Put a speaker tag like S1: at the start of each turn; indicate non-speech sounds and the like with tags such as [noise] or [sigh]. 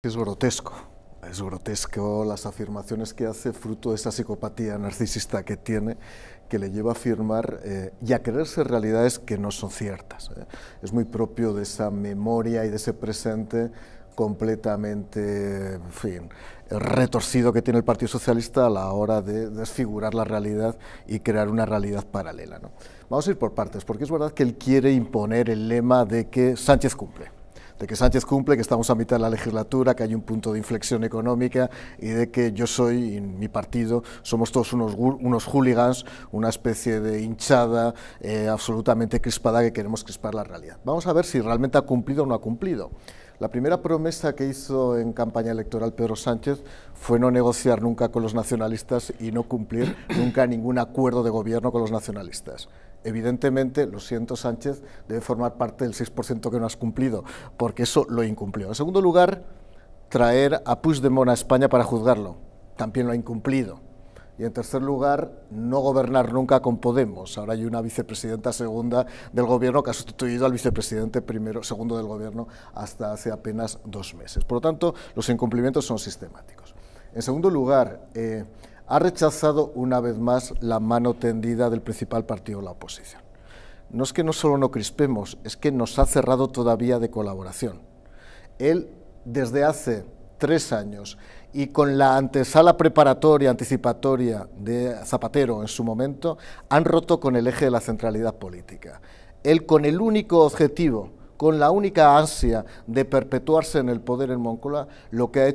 S1: Es grotesco, es grotesco las afirmaciones que hace fruto de esa psicopatía narcisista que tiene, que le lleva a afirmar eh, y a creerse realidades que no son ciertas. ¿eh? Es muy propio de esa memoria y de ese presente completamente, fin, retorcido que tiene el Partido Socialista a la hora de desfigurar la realidad y crear una realidad paralela. ¿no? Vamos a ir por partes, porque es verdad que él quiere imponer el lema de que Sánchez cumple de que Sánchez cumple, que estamos a mitad de la legislatura, que hay un punto de inflexión económica y de que yo soy y mi partido somos todos unos, unos hooligans, una especie de hinchada eh, absolutamente crispada que queremos crispar la realidad. Vamos a ver si realmente ha cumplido o no ha cumplido. La primera promesa que hizo en campaña electoral Pedro Sánchez fue no negociar nunca con los nacionalistas y no cumplir [clears throat] nunca ningún acuerdo de gobierno con los nacionalistas. Evidentemente, lo siento Sánchez, debe formar parte del 6% que no has cumplido, porque eso lo incumplió. En segundo lugar, traer a Puigdemont a España para juzgarlo. También lo ha incumplido y en tercer lugar, no gobernar nunca con Podemos. Ahora hay una vicepresidenta segunda del gobierno que ha sustituido al vicepresidente primero, segundo del gobierno hasta hace apenas dos meses. Por lo tanto, los incumplimientos son sistemáticos. En segundo lugar, eh, ha rechazado una vez más la mano tendida del principal partido de la oposición. No es que no solo no crispemos, es que nos ha cerrado todavía de colaboración. Él, desde hace tres años y con la antesala preparatoria, anticipatoria de Zapatero en su momento, han roto con el eje de la centralidad política. Él con el único objetivo, con la única ansia de perpetuarse en el poder en Moncloa, lo que ha hecho